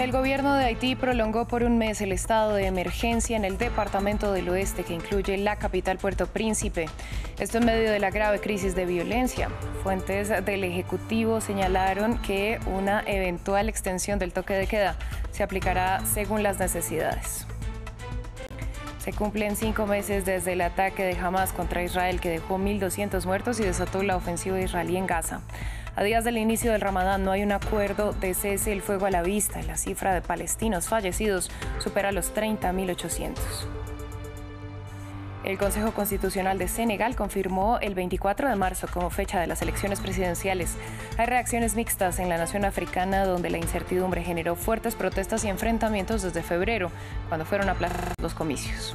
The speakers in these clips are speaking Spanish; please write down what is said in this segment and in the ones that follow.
El gobierno de Haití prolongó por un mes el estado de emergencia en el departamento del oeste que incluye la capital Puerto Príncipe. Esto en medio de la grave crisis de violencia. Fuentes del Ejecutivo señalaron que una eventual extensión del toque de queda se aplicará según las necesidades. Se cumplen cinco meses desde el ataque de Hamas contra Israel que dejó 1.200 muertos y desató la ofensiva israelí en Gaza. A días del inicio del Ramadán no hay un acuerdo de cese el fuego a la vista. y La cifra de palestinos fallecidos supera los 30.800. El Consejo Constitucional de Senegal confirmó el 24 de marzo como fecha de las elecciones presidenciales. Hay reacciones mixtas en la nación africana donde la incertidumbre generó fuertes protestas y enfrentamientos desde febrero, cuando fueron aplazados los comicios.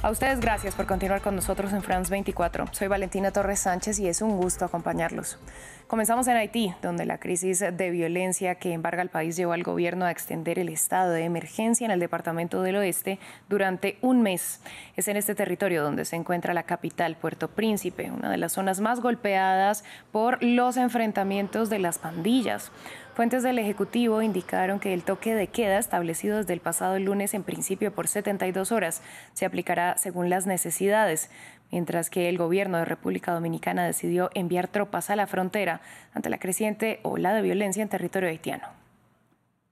A ustedes gracias por continuar con nosotros en France 24. Soy Valentina Torres Sánchez y es un gusto acompañarlos. Comenzamos en Haití, donde la crisis de violencia que embarga el país llevó al gobierno a extender el estado de emergencia en el departamento del oeste durante un mes. Es en este territorio donde se encuentra la capital, Puerto Príncipe, una de las zonas más golpeadas por los enfrentamientos de las pandillas. Fuentes del Ejecutivo indicaron que el toque de queda establecido desde el pasado lunes en principio por 72 horas se aplicará según las necesidades, mientras que el gobierno de República Dominicana decidió enviar tropas a la frontera ante la creciente ola de violencia en territorio haitiano.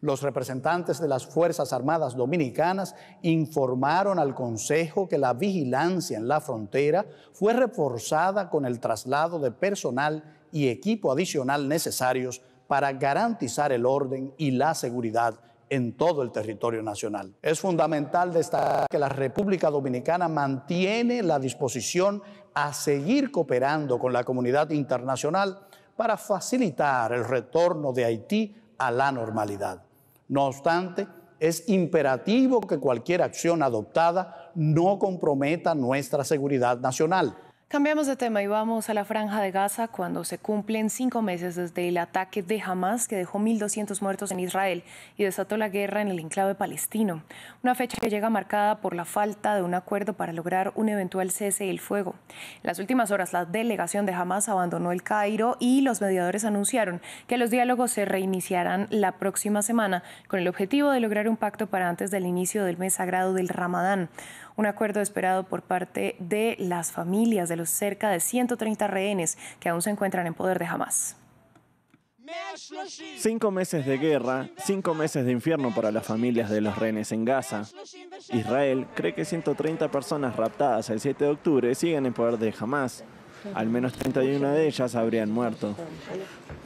Los representantes de las Fuerzas Armadas Dominicanas informaron al Consejo que la vigilancia en la frontera fue reforzada con el traslado de personal y equipo adicional necesarios para garantizar el orden y la seguridad en todo el territorio nacional. Es fundamental destacar que la República Dominicana mantiene la disposición a seguir cooperando con la comunidad internacional para facilitar el retorno de Haití a la normalidad. No obstante, es imperativo que cualquier acción adoptada no comprometa nuestra seguridad nacional Cambiamos de tema y vamos a la franja de Gaza cuando se cumplen cinco meses desde el ataque de Hamas que dejó 1.200 muertos en Israel y desató la guerra en el enclave palestino. Una fecha que llega marcada por la falta de un acuerdo para lograr un eventual cese del fuego. En las últimas horas la delegación de Hamas abandonó el Cairo y los mediadores anunciaron que los diálogos se reiniciarán la próxima semana con el objetivo de lograr un pacto para antes del inicio del mes sagrado del Ramadán un acuerdo esperado por parte de las familias de los cerca de 130 rehenes que aún se encuentran en poder de Hamas. Cinco meses de guerra, cinco meses de infierno para las familias de los rehenes en Gaza. Israel cree que 130 personas raptadas el 7 de octubre siguen en poder de Hamas. Al menos 31 de ellas habrían muerto.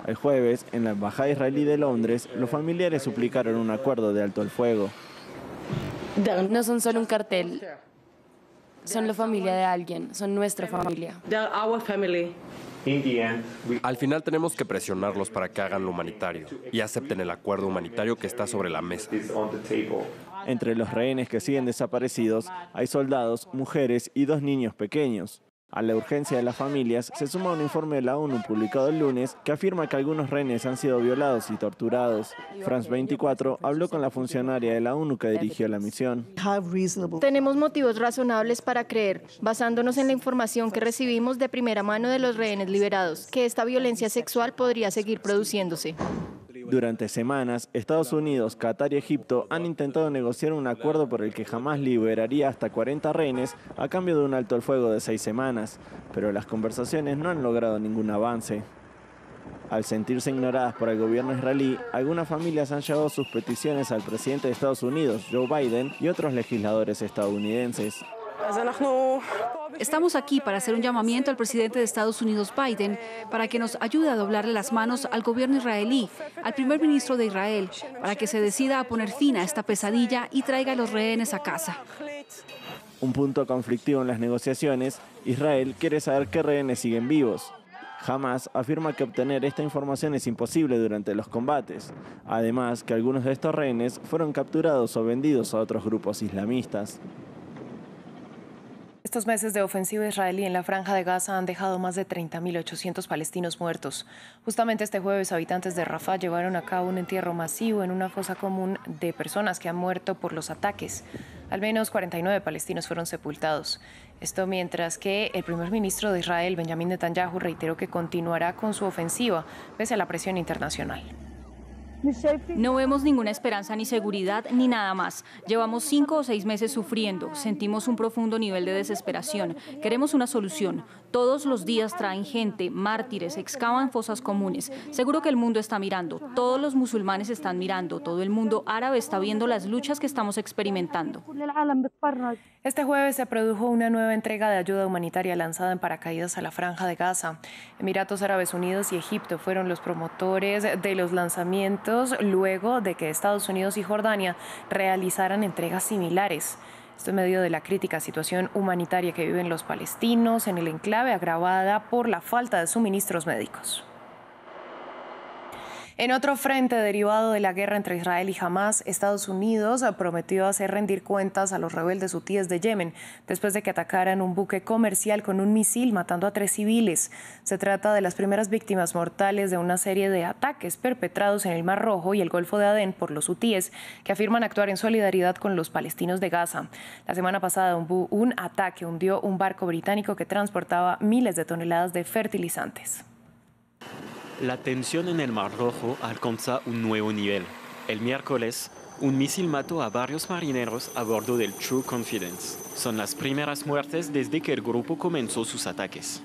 El jueves, en la Embajada israelí de Londres, los familiares suplicaron un acuerdo de alto el fuego. No son solo un cartel, son la familia de alguien, son nuestra familia. Al final tenemos que presionarlos para que hagan lo humanitario y acepten el acuerdo humanitario que está sobre la mesa. Entre los rehenes que siguen desaparecidos hay soldados, mujeres y dos niños pequeños. A la urgencia de las familias se suma un informe de la ONU publicado el lunes que afirma que algunos rehenes han sido violados y torturados. France 24 habló con la funcionaria de la ONU que dirigió la misión. Tenemos motivos razonables para creer, basándonos en la información que recibimos de primera mano de los rehenes liberados, que esta violencia sexual podría seguir produciéndose. Durante semanas, Estados Unidos, Qatar y Egipto han intentado negociar un acuerdo por el que jamás liberaría hasta 40 rehenes a cambio de un alto el fuego de seis semanas, pero las conversaciones no han logrado ningún avance. Al sentirse ignoradas por el gobierno israelí, algunas familias han llevado sus peticiones al presidente de Estados Unidos, Joe Biden, y otros legisladores estadounidenses. Estamos aquí para hacer un llamamiento al presidente de Estados Unidos, Biden, para que nos ayude a doblarle las manos al gobierno israelí, al primer ministro de Israel, para que se decida a poner fin a esta pesadilla y traiga a los rehenes a casa. Un punto conflictivo en las negociaciones, Israel quiere saber qué rehenes siguen vivos. Hamas afirma que obtener esta información es imposible durante los combates, además que algunos de estos rehenes fueron capturados o vendidos a otros grupos islamistas. Estos meses de ofensiva israelí en la franja de Gaza han dejado más de 30.800 palestinos muertos. Justamente este jueves, habitantes de Rafah llevaron a cabo un entierro masivo en una fosa común de personas que han muerto por los ataques. Al menos 49 palestinos fueron sepultados. Esto mientras que el primer ministro de Israel, Benjamin Netanyahu, reiteró que continuará con su ofensiva pese a la presión internacional. No vemos ninguna esperanza ni seguridad ni nada más. Llevamos cinco o seis meses sufriendo. Sentimos un profundo nivel de desesperación. Queremos una solución. Todos los días traen gente, mártires, excavan fosas comunes. Seguro que el mundo está mirando. Todos los musulmanes están mirando. Todo el mundo árabe está viendo las luchas que estamos experimentando. Este jueves se produjo una nueva entrega de ayuda humanitaria lanzada en paracaídas a la franja de Gaza. Emiratos Árabes Unidos y Egipto fueron los promotores de los lanzamientos luego de que Estados Unidos y Jordania realizaran entregas similares. Esto en medio de la crítica situación humanitaria que viven los palestinos en el enclave agravada por la falta de suministros médicos. En otro frente derivado de la guerra entre Israel y Hamas, Estados Unidos prometió hacer rendir cuentas a los rebeldes hutíes de Yemen después de que atacaran un buque comercial con un misil matando a tres civiles. Se trata de las primeras víctimas mortales de una serie de ataques perpetrados en el Mar Rojo y el Golfo de Adén por los hutíes que afirman actuar en solidaridad con los palestinos de Gaza. La semana pasada un, un ataque hundió un barco británico que transportaba miles de toneladas de fertilizantes. La tensión en el Mar Rojo alcanza un nuevo nivel. El miércoles, un misil mató a varios marineros a bordo del True Confidence. Son las primeras muertes desde que el grupo comenzó sus ataques.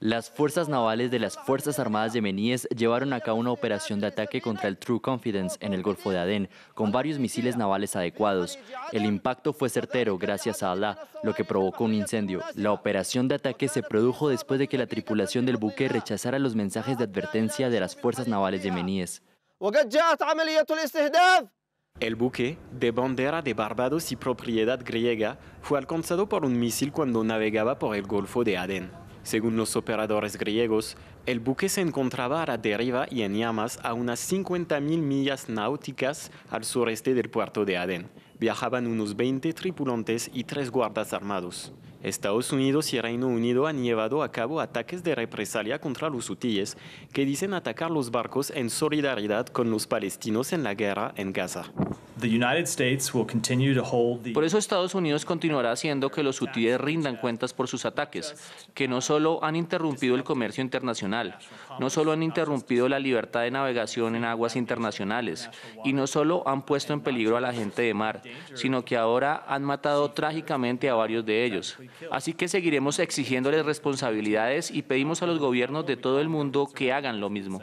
Las fuerzas navales de las Fuerzas Armadas yemeníes llevaron a cabo una operación de ataque contra el True Confidence en el Golfo de Adén, con varios misiles navales adecuados. El impacto fue certero gracias a Allah, lo que provocó un incendio. La operación de ataque se produjo después de que la tripulación del buque rechazara los mensajes de advertencia de las fuerzas navales yemeníes. El buque, de bandera de Barbados y propiedad griega, fue alcanzado por un misil cuando navegaba por el Golfo de Adén. Según los operadores griegos, el buque se encontraba a la deriva y en llamas a unas 50.000 millas náuticas al sureste del puerto de Adén. Viajaban unos 20 tripulantes y tres guardas armados. Estados Unidos y Reino Unido han llevado a cabo ataques de represalia contra los hutíes, que dicen atacar los barcos en solidaridad con los palestinos en la guerra en Gaza. Por eso Estados Unidos continuará haciendo que los hutíes rindan cuentas por sus ataques, que no solo han interrumpido el comercio internacional, no solo han interrumpido la libertad de navegación en aguas internacionales, y no solo han puesto en peligro a la gente de mar, sino que ahora han matado trágicamente a varios de ellos. Así que seguiremos exigiéndoles responsabilidades y pedimos a los gobiernos de todo el mundo que hagan lo mismo.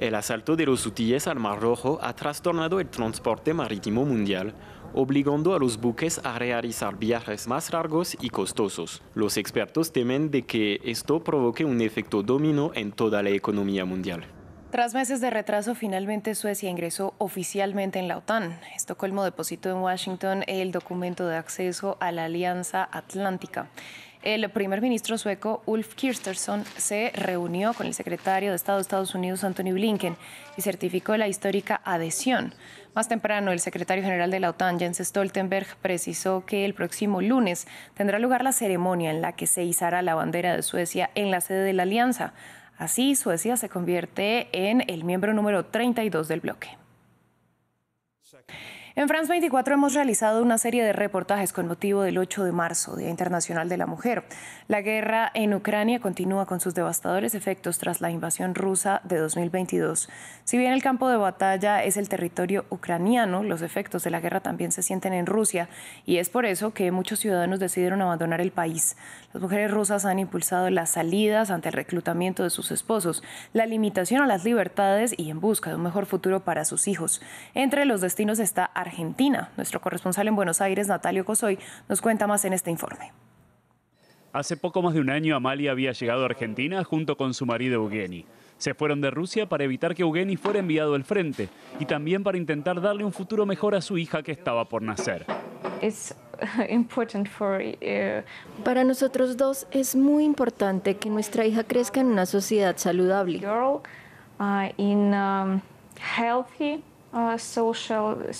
El asalto de los sutiles al Mar Rojo ha trastornado el transporte marítimo mundial, obligando a los buques a realizar viajes más largos y costosos. Los expertos temen de que esto provoque un efecto domino en toda la economía mundial. Tras meses de retraso, finalmente Suecia ingresó oficialmente en la OTAN. Estocolmo depositó en Washington el documento de acceso a la Alianza Atlántica. El primer ministro sueco Ulf kirsterson se reunió con el secretario de Estado de Estados Unidos Anthony Blinken y certificó la histórica adhesión. Más temprano, el secretario general de la OTAN Jens Stoltenberg precisó que el próximo lunes tendrá lugar la ceremonia en la que se izará la bandera de Suecia en la sede de la alianza. Así, Suecia se convierte en el miembro número 32 del bloque. En France 24 hemos realizado una serie de reportajes con motivo del 8 de marzo, Día Internacional de la Mujer. La guerra en Ucrania continúa con sus devastadores efectos tras la invasión rusa de 2022. Si bien el campo de batalla es el territorio ucraniano, los efectos de la guerra también se sienten en Rusia y es por eso que muchos ciudadanos decidieron abandonar el país. Las mujeres rusas han impulsado las salidas ante el reclutamiento de sus esposos, la limitación a las libertades y en busca de un mejor futuro para sus hijos. Entre los destinos está Argentina. Nuestro corresponsal en Buenos Aires, Natalio Cosoy, nos cuenta más en este informe. Hace poco más de un año Amalia había llegado a Argentina junto con su marido Eugeni. Se fueron de Rusia para evitar que Eugeni fuera enviado al frente y también para intentar darle un futuro mejor a su hija que estaba por nacer. Uh, uh, para nosotros dos es muy importante que nuestra hija crezca en una sociedad saludable. Uh, um, social,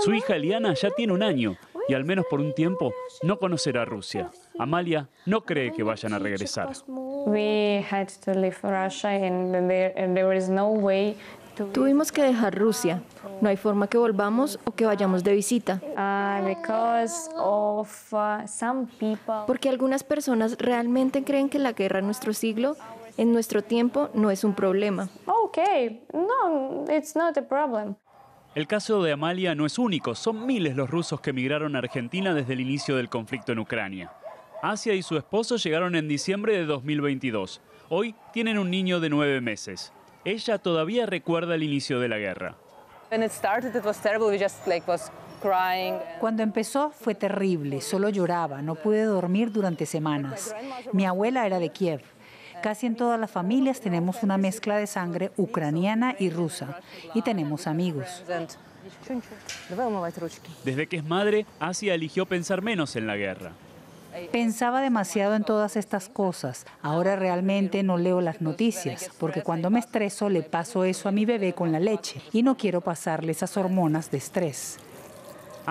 Su hija Eliana ya tiene un año y al menos por un tiempo no conocerá Rusia. Amalia no cree que vayan a regresar. Tuvimos que dejar Rusia. No hay forma que volvamos o que vayamos de visita. Ah, uh, Porque algunas personas realmente creen que la guerra en nuestro siglo en nuestro tiempo no es un problema. Okay, no, it's not a problem. El caso de Amalia no es único, son miles los rusos que emigraron a Argentina desde el inicio del conflicto en Ucrania. Asia y su esposo llegaron en diciembre de 2022. Hoy tienen un niño de nueve meses. Ella todavía recuerda el inicio de la guerra. Cuando empezó fue terrible, solo lloraba, no pude dormir durante semanas. Mi abuela era de Kiev. Casi en todas las familias tenemos una mezcla de sangre ucraniana y rusa y tenemos amigos. Desde que es madre, Asia eligió pensar menos en la guerra. Pensaba demasiado en todas estas cosas. Ahora realmente no leo las noticias, porque cuando me estreso le paso eso a mi bebé con la leche y no quiero pasarle esas hormonas de estrés.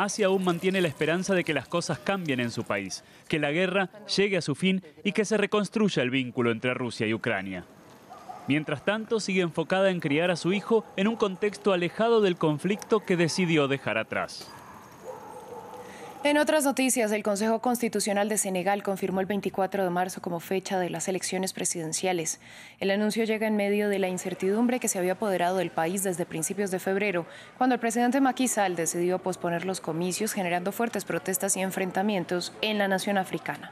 Asia aún mantiene la esperanza de que las cosas cambien en su país, que la guerra llegue a su fin y que se reconstruya el vínculo entre Rusia y Ucrania. Mientras tanto, sigue enfocada en criar a su hijo en un contexto alejado del conflicto que decidió dejar atrás. En otras noticias, el Consejo Constitucional de Senegal confirmó el 24 de marzo como fecha de las elecciones presidenciales. El anuncio llega en medio de la incertidumbre que se había apoderado del país desde principios de febrero, cuando el presidente Macky Sall decidió posponer los comicios, generando fuertes protestas y enfrentamientos en la nación africana.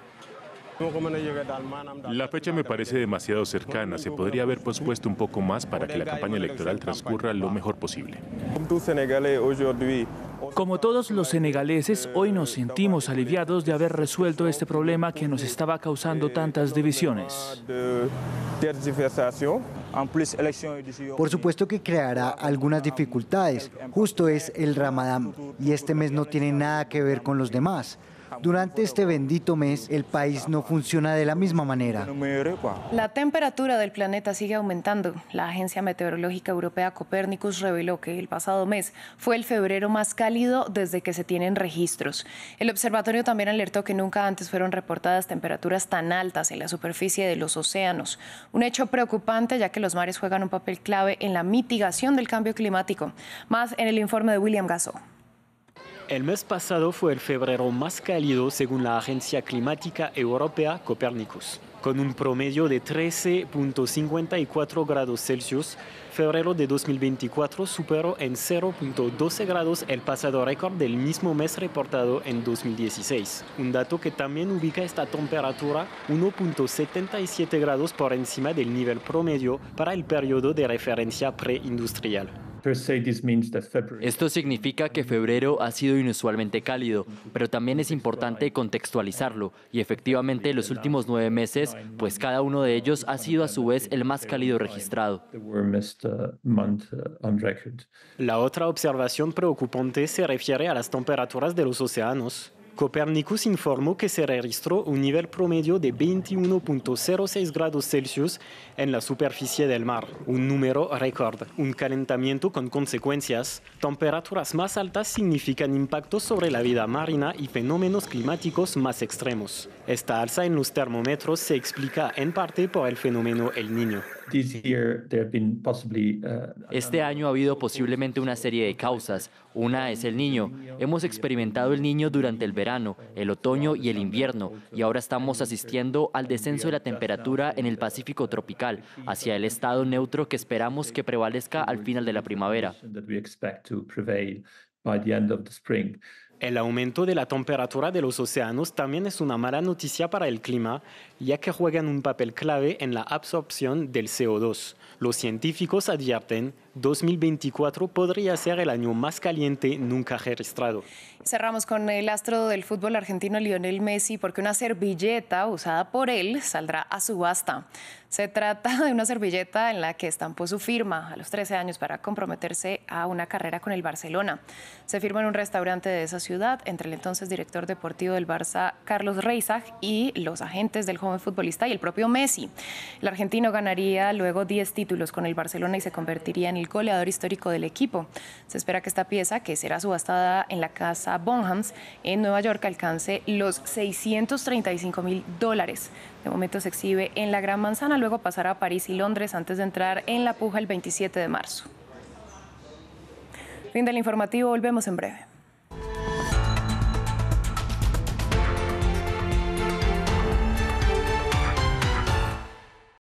La fecha me parece demasiado cercana. Se podría haber pospuesto un poco más para que la campaña electoral transcurra lo mejor posible. Como todos los senegaleses, hoy nos sentimos aliviados de haber resuelto este problema que nos estaba causando tantas divisiones. Por supuesto que creará algunas dificultades. Justo es el Ramadán y este mes no tiene nada que ver con los demás. Durante este bendito mes, el país no funciona de la misma manera. La temperatura del planeta sigue aumentando. La Agencia Meteorológica Europea Copernicus reveló que el pasado mes fue el febrero más cálido desde que se tienen registros. El observatorio también alertó que nunca antes fueron reportadas temperaturas tan altas en la superficie de los océanos. Un hecho preocupante ya que los mares juegan un papel clave en la mitigación del cambio climático. Más en el informe de William Gasso. El mes pasado fue el febrero más cálido según la Agencia Climática Europea Copernicus. Con un promedio de 13.54 grados Celsius, febrero de 2024 superó en 0.12 grados el pasado récord del mismo mes reportado en 2016, un dato que también ubica esta temperatura 1.77 grados por encima del nivel promedio para el periodo de referencia preindustrial. Esto significa que febrero ha sido inusualmente cálido, pero también es importante contextualizarlo y efectivamente los últimos nueve meses, pues cada uno de ellos ha sido a su vez el más cálido registrado. Uh, uh, La otra observación preocupante se refiere a las temperaturas de los océanos. Copernicus informó que se registró un nivel promedio de 21.06 grados Celsius en la superficie del mar, un número récord, un calentamiento con consecuencias. Temperaturas más altas significan impactos sobre la vida marina y fenómenos climáticos más extremos. Esta alza en los termómetros se explica en parte por el fenómeno El Niño. Uh, este año ha habido posiblemente una serie de causas. Una es el niño. Hemos experimentado el niño durante el verano, el otoño y el invierno, y ahora estamos asistiendo al descenso de la temperatura en el Pacífico tropical, hacia el estado neutro que esperamos que prevalezca al final de la primavera. El aumento de la temperatura de los océanos también es una mala noticia para el clima, ya que juegan un papel clave en la absorción del CO2. Los científicos advierten 2024 podría ser el año más caliente nunca registrado. Cerramos con el astro del fútbol argentino Lionel Messi porque una servilleta usada por él saldrá a subasta. Se trata de una servilleta en la que estampó su firma a los 13 años para comprometerse a una carrera con el Barcelona. Se firma en un restaurante de esa ciudad entre el entonces director deportivo del Barça, Carlos Reisach y los agentes del joven futbolista y el propio Messi. El argentino ganaría luego 10 títulos con el Barcelona y se convertiría en el el goleador histórico del equipo. Se espera que esta pieza, que será subastada en la casa Bonhams en Nueva York, alcance los 635 mil dólares. De momento se exhibe en la Gran Manzana, luego pasará a París y Londres antes de entrar en la puja el 27 de marzo. Fin del informativo, volvemos en breve.